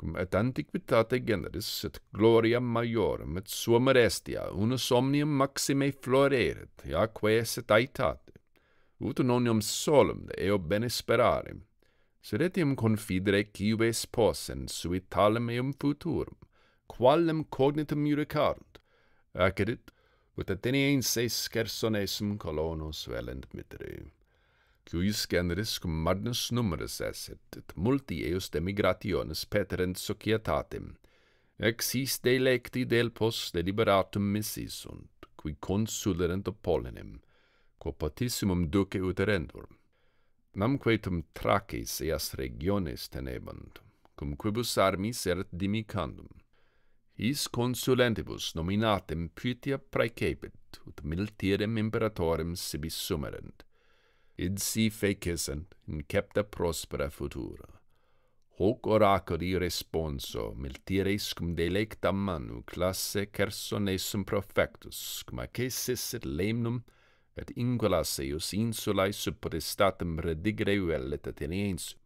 cum et antiquitate generis et gloria maiorum et sua merestia, unus omnium maxime floreret iaque set aetate ut nonium solum de eo bene sperare sed etiam confidere quives posen sui talem eum futurum qualem cognitum iuricarunt accedit ut in seis scersonesum colonos velent mitri qui generis cum magnus numerus esset, et multi eus demigrationes peterent societatem. Ex his delecti del pos deliberatum missi sunt, qui consulerent opolenem, quo potissimum duce uterendur. Nam quetum traces eas regiones tenebant, cum quibus armis erat dimicandum. His consulentibus nominatem pytia praecebit, ut militirem imperatorem sibi sumerent, id si fecessent in capta prospera futura. Hoc oraculi responso miltires cum delectam manu classe cersonesum profectus, cum acessit lemnum, et inquilas eius insulae supodestatum redigere velet Ateniensum.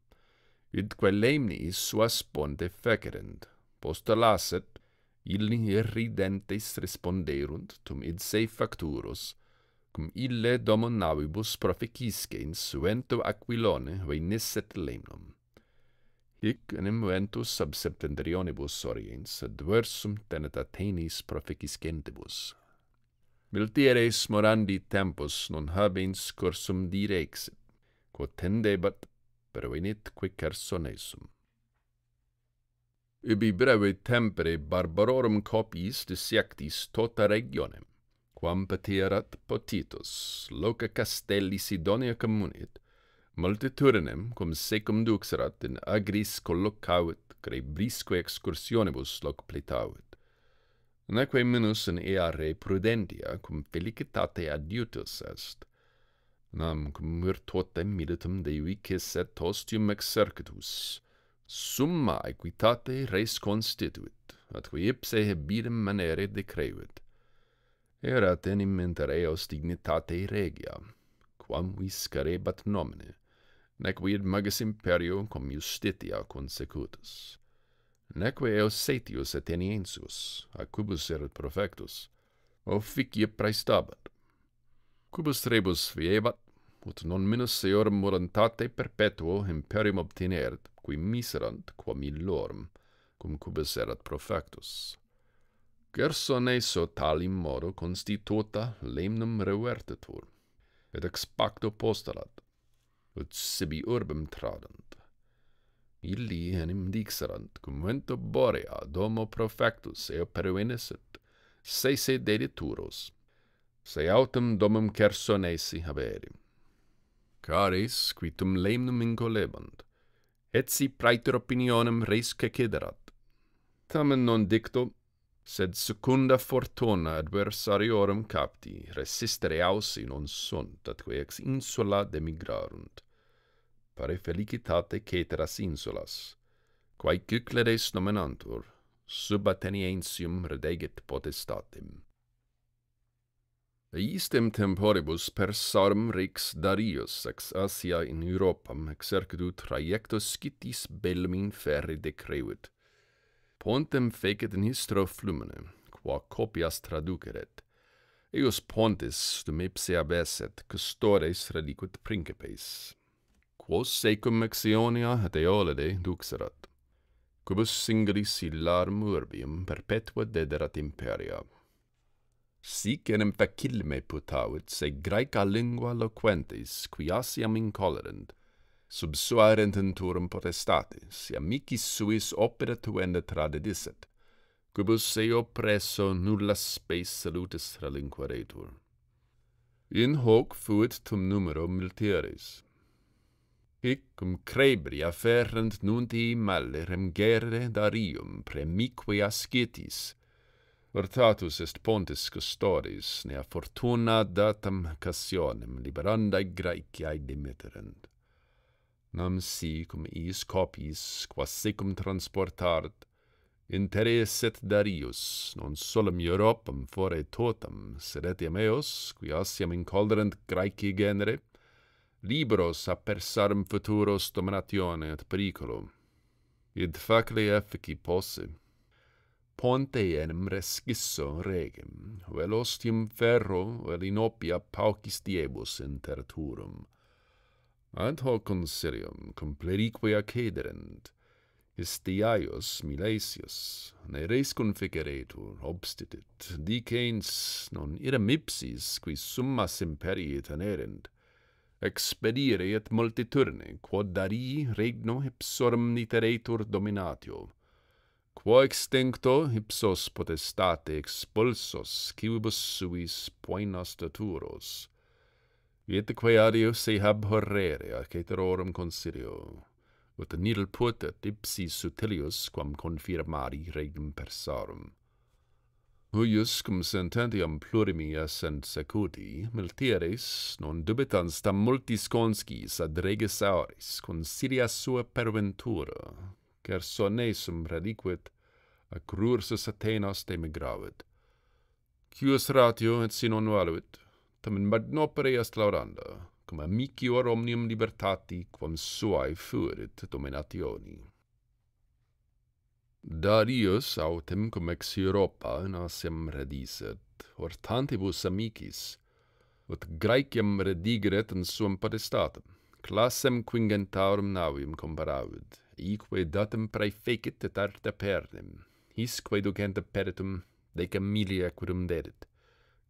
Id que lemni suas ponte fecerent, postolaset, illi irridentes responderunt, tum id se facturus, cum ille domo navibus proficisce in suento aquilone venisset lemnum. Hic enim ventus sub septentrionibus oriens adversum tenet Atenis proficiscentibus. Miltieres morandi tempus non habens cursum direxit, quod tendebat pervenit qui cersonesum. Ibi breve tempere barbarorum copiis disiectis tota regionem, quam patierat potitus, loca castelli Sidonia communit, multiturnem cum secum duxerat, in agris collocavit, crebrisque excursionebus excursionibus loc plitavit. Neque minus in ea re prudentia, cum felicitate adiutus est. Nam cum virtuotem militum de vicis et ostium exercitus, summa equitate res constituit, atque ipse hebidem manere decrevit, erat enim inter eos dignitate regia, quam viscerebat nomine, nec vid magis imperio cum justitia consecutus. Neque eos setius ateniensus, a quibus erat profectus, officia praestabat. Quibus rebus fiebat, ut non minus eorum morantate perpetuo imperium obtinert, qui miserant quam illorum, cum quibus erat profectus.' Gerson eso talim modo constituta lemnum revertitur, et ex pacto postalat, ut sibi urbem tradant. Illi enim dixerant, cum vento borea domo profectus eo peruinesit, seise dedituros, se autem domum Cersonesi haberi. Caris, quitum lemnum incolebant, et si praetor opinionem res cecederat. Tamen non dicto, sed secunda fortuna adversariorum capti, resistere in non sunt, atque ex insula demigrarunt. Pare felicitate ceteras insulas, quae cyclades nomenantur, sub Ateniensium redeget potestatem. istem temporibus per sarm rex Darius ex Asia in Europam exercitu trajectus scitis bellum ferri decrevit, pontem fecit in histro flumine qua copias traduceret eius pontis stum ipse abesset custores reliquit principes quos secum exionia et eolidae duxerat quibus singulis illarum urbium perpetua dederat imperia sic enim facilime putavit se graeca lingua loquentis qui asiam incolerent sub suarent in turum potestatis, si amicis suis opera tuenda tradedisset, quibus se oppresso nulla spes salutis relinquaretur. In hoc fuit tum numero multieris. Hic, cum crebri afferrent nuntii male remgerre darium premique ascitis, Vertatus est pontis custoris, nea fortuna datam cassionem liberandae graeciae dimitterent nam si cum iis copis quas secum transportart et Darius non solum Europam fore totam sed et meos qui asiam incolderant graeci genere libros a persarum futuros dominatione et periculo id facile effici posse ponte enim rescisso regem vel ostium ferro vel inopia paucis diebus inter turum ad hoc consilium cum pleriquae accederent, Histiaius Milesius, ne res configeretur obstitit, dicens non irem ipsis qui summas imperii tenerent, expedire et multiturne quod darii regno ipsorum niteretur dominatio, quo extincto ipsos potestate expulsos civibus suis poenas daturos, etque quae adius se hab horrere ac eterorum consilio, ut nil putet ipsi sutilius quam confirmari regum persarum. Huius cum sententiam plurimi asent secuti, miltieres non dubitans tam multis conscis ad reges auris consilia sua perventura, cer sonesum reliquit ac rursus Atenas demigravit. Cius ratio et sinon valuit, tam in mad est lauranda, cum amicior omnium libertati quam suae furit dominationi. Darius autem cum ex Europa in asiam rediset, or tantibus amicis, ut graeciam redigret in suam potestatem, classem quingentaurum navium comparavit, ique datem praefecit et arte pernem, hisque ducenta peritum decam milia quidum dedit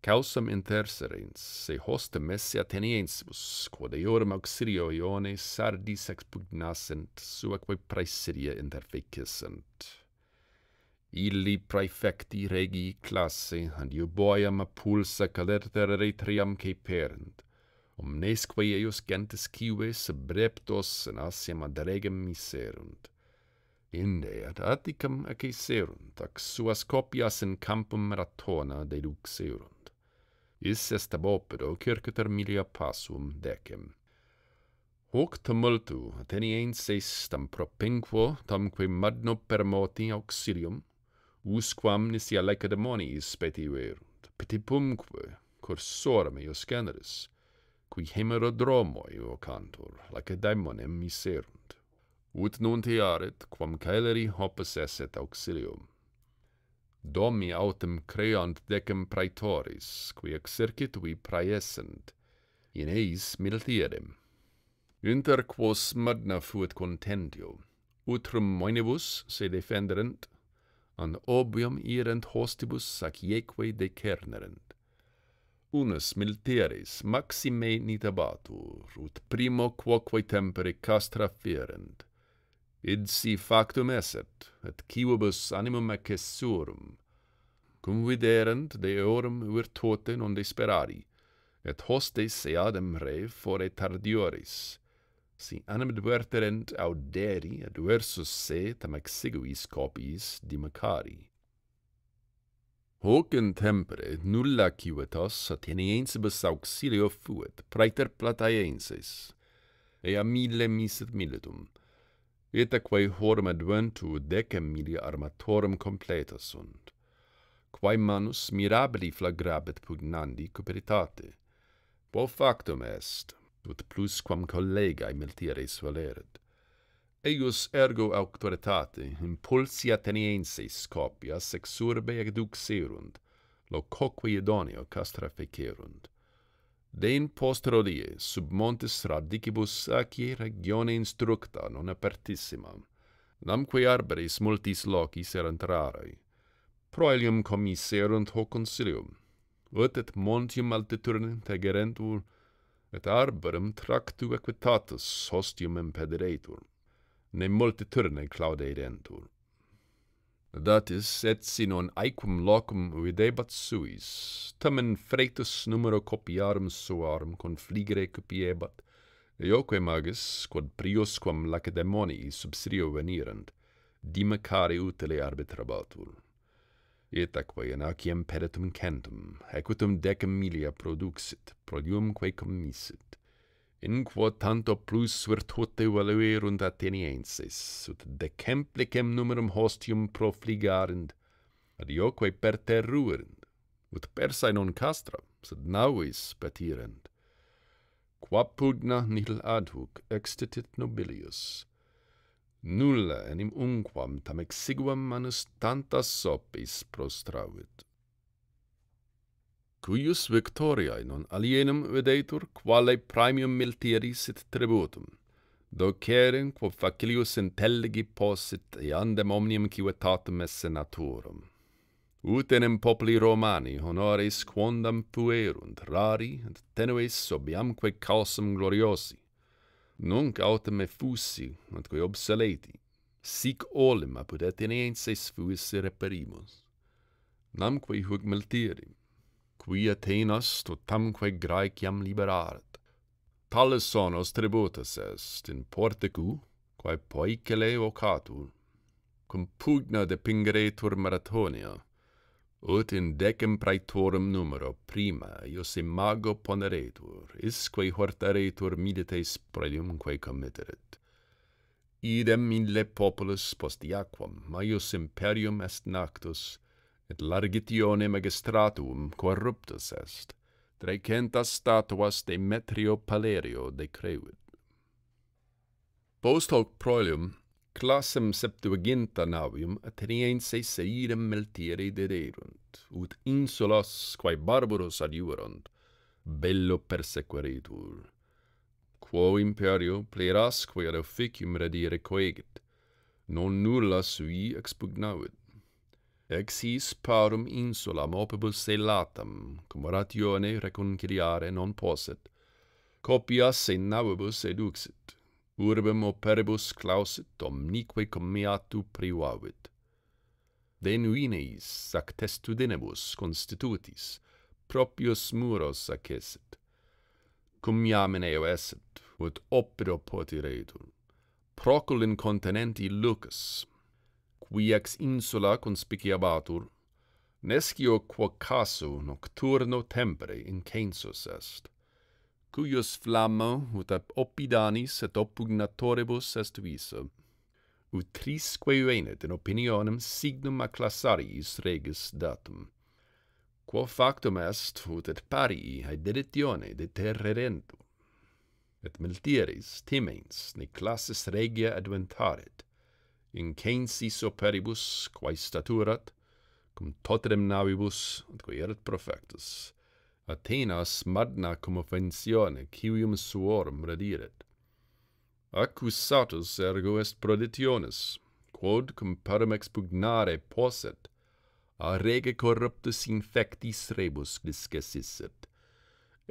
causam interserens, se hoste messia teniensibus, quod eorum auxilio iones sardis expugnasent, suaque praesidia interfecisent. Illi praefecti regi classe, and iuboiam apulsa calerter retriam caperent, omnesque eius gentes cives breptos in asiam ad regem miserunt. Inde ad Atticam aceserunt, ac suas copias in campum ratona deduxerunt is est ab opero circiter milia passum decem. Hoc tumultu ateniens est tam propinquo, tamque madno permoti auxilium, usquam nisi alecademonis speti verunt, petipumque cursorum eos generis, qui hemerodromoi vocantur, daemonem miserunt. Ut nunt iaret, quam caeleri hopes esset auxilium, domi autem creant decem praetoris, qui ex circit vi praesent, in eis miltierem, Inter quos magna fuit contendio, utrum moinibus se defenderent, an obium irent hostibus sac jeque decernerent. Unus militeris maxime nitabatur, ut primo quoque tempere castra ferent, id si factum esset, et civobus animum accessurum, cum viderent de eorum virtute non desperari, et hostes eadem re fore tardioris, si anem adverterent auderi adversus se tam exiguis copiis dimacari. Hoc in tempere nulla civetos ateniensibus auxilio fuet praeter Plataeenses, ea mille miset militum, Itaque aquae horum adventu decem milia armatorum completa sunt, quae manus mirabili flagrabet pugnandi cuperitate. Po factum est, ut plus quam collegae miltieres valeret. Eius ergo auctoritate impulsi ateniensis copias ex urbe ed uxerunt, locoque idoneo castra fecerunt. De in postero die, sub montes radicibus acie regione instructa non apertissima, namque arberis multis locis erant rarei. Proelium commiserunt hoc consilium, ut et montium altiturnent tegerentur, et arborum tractu equitatus hostium impedereitur, ne multiturne claudeidentur datis et sinon aequum locum videbat suis tamen fretus numero copiarum suarum confligere cupiebat eoque magis quod prius quam lacedemonii subsidio venirent dimacare utile arbitrabatur et aqua in aciem peritum centum equitum decem milia produxit prodium quae commisit in quo tanto plus virtute valuerunt attenienses, ut decemplicem numerum hostium profligarend, ad ioque per ut persae non castra, sed navis petirend. Qua pugna nil adhuc extitit nobilius, nulla enim unquam tam exiguam manus tantas sopis prostravit cuius victoriae non alienum vedetur quale praemium sit tributum, docerin quo facilius intelligi posit eandem omnium civitatum esse naturum. Ut enem populi Romani honores quondam puerunt rari et tenues sobiamque causam gloriosi, nunc autem effusi antque obsoleti, sic olim apud eteniensis fuisse reperimus. Namque hug miltierim, qui Athenas totamque graeciam liberaret. Tales sonos tributus est in portecu, quae poicele vocatu. Cum pugna depingeretur Maratonia, ut in decem praetorum numero prima ius imago poneretur, isque hortaretur milites preliumque committeret. Idem in le populus post iaquam, maius imperium est nactus, et largitione magistratum corruptus est, trecentas statuas de Metrio Palerio decrevit. Post hoc proelium, classem septuaginta navium Ateniense seirem meltire dederunt, ut insulas, quae barbaros adiurant, bello persequeritur. Quo imperio plerasque ad officium redire coegit, non nulla sui expugnavit ex his parum insulam opibus se latam, cum ratione reconciliare non posset, copia se navibus eduxit, urbem operibus clausit omnique commiatu privavit. Denuineis sac constitutis, propius muros acesit. Cum iamine eo esset, ut opido potiretur. Procul continenti lucus, vi ex insula conspiciabatur, nescio quo casu nocturno tempere in est, cuius flamma ut ap opidanis et opugnatorebus est visu, ut trisque venet in opinionem signum a regis datum. Quo factum est, ut et parii ae dedetione de et meltieris, timens ne classis regia adventaret, in censi superibus quae staturat, cum totrem navibus, et quae erat profectus, Atenas madna cum offensione civium suorum rediret. Accusatus ergo est proditionis, quod cum parum expugnare posset, a rege corruptus infectis rebus discessisset.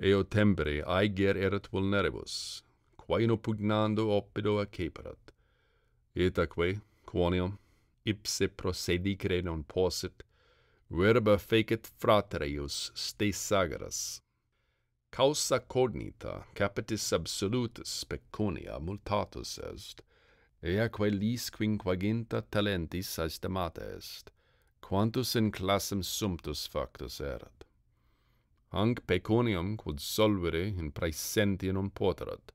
Eo tempere aeger erat vulnerebus, quae in pugnando opido aceperat. Et aque, quonium ipse procedicere non possit verba fecit fratreius stes sagras causa cognita capitis absolutus pecunia multatus est ea lis quinquaginta talentis estimata est quantus in classem sumptus factus erat hanc pecunium quod solvere in praesentia non poterat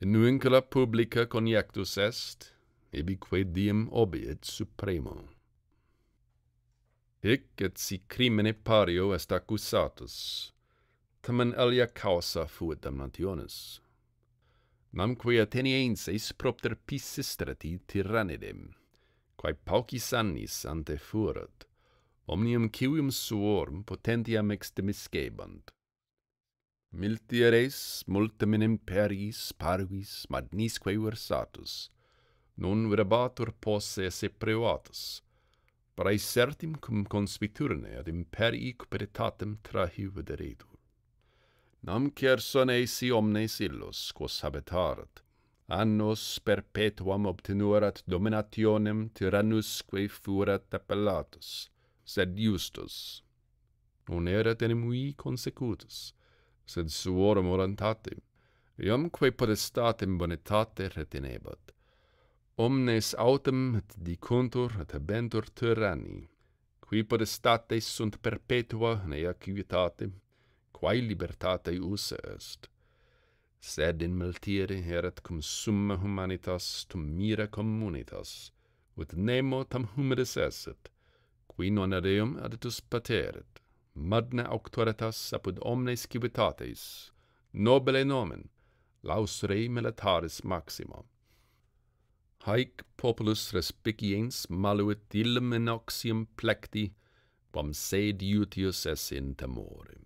in nuincula publica coniectus est ebi quae diem obiet supremo. Hic et si crimine pario est accusatus, tamen alia causa fuit damnationis. Namque Atenienses propter pisistrati tyrannidem, quae paucis annis ante furat, omnium civium suorum potentiam extemiscebant. Milti eres multam in imperiis parvis magnisque versatus, non verbatur posse se privatus. Prae certim cum conspiturne ad imperii cupiditatem trahiu vederetum. Nam cerson eisi omnes illus, quos habetarat, annos perpetuam obtenurat dominationem tyrannus furat appellatus, sed justus. Non erat enim consecutus, sed suorum orantatem, iam podestatem bonitate retinebat omnes autem et dicuntur et habentur tyranni, qui podestate sunt perpetua in ea civitate, quae libertate usa est. Sed in multire erat cum summa humanitas tum mira communitas, ut nemo tam humides esset, qui non adeum aditus pateret, madne auctoritas apud omnes civitateis, nobile nomen, laus rei militaris maximum haec populus respiciens maluit illum in oxium plecti, quam sed iutius es in temorem.